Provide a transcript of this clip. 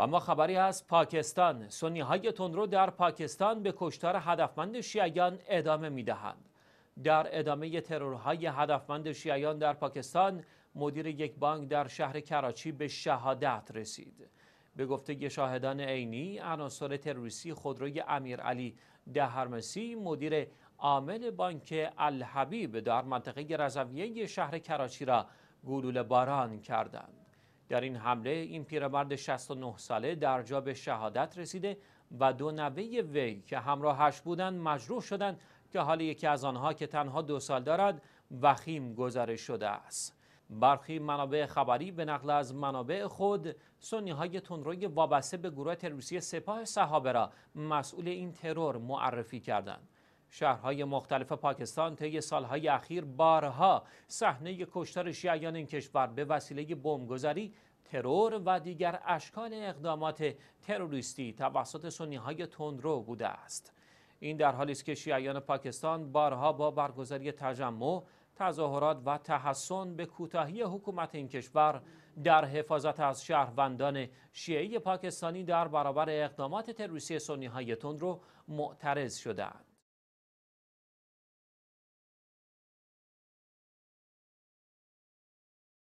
و ما خبری از پاکستان سنی های تندرو در پاکستان به کشتار هدفمند شیعیان ادامه می دهند. در ادامه ترورهای هدفمند شیعیان در پاکستان مدیر یک بانک در شهر کراچی به شهادت رسید به گفته شاهدان عینی عناصر تروریستی خودروی علی دهرمسی مدیر عامل بانک الحبیب در منطقه رضویه شهر کراچی را گلوله باران کردند در این حمله این پیرمرد 69 ساله در جا به شهادت رسیده و دو نوه وی که همراهش بودند مجروح شدند که حال یکی از آنها که تنها دو سال دارد وخیم گزارش شده است برخی منابع خبری به نقل از منابع خود سنی های تندروی وابسته به گروه تروریستی سپاه صحابه را مسئول این ترور معرفی کردند شهرهای مختلف پاکستان طی سالهای اخیر بارها صحنه کشتار شیعیان این کشور به وسیله بمبگذاری ترور و دیگر اشکال اقدامات تروریستی توسط سنی تندرو بوده است این در حالی است که شیعیان پاکستان بارها با برگزاری تجمع تظاهرات و تحسن به کوتاهی حکومت این کشور در حفاظت از شهروندان شیعی پاکستانی در برابر اقدامات تروریستی سنیهای تندرو معترض شدند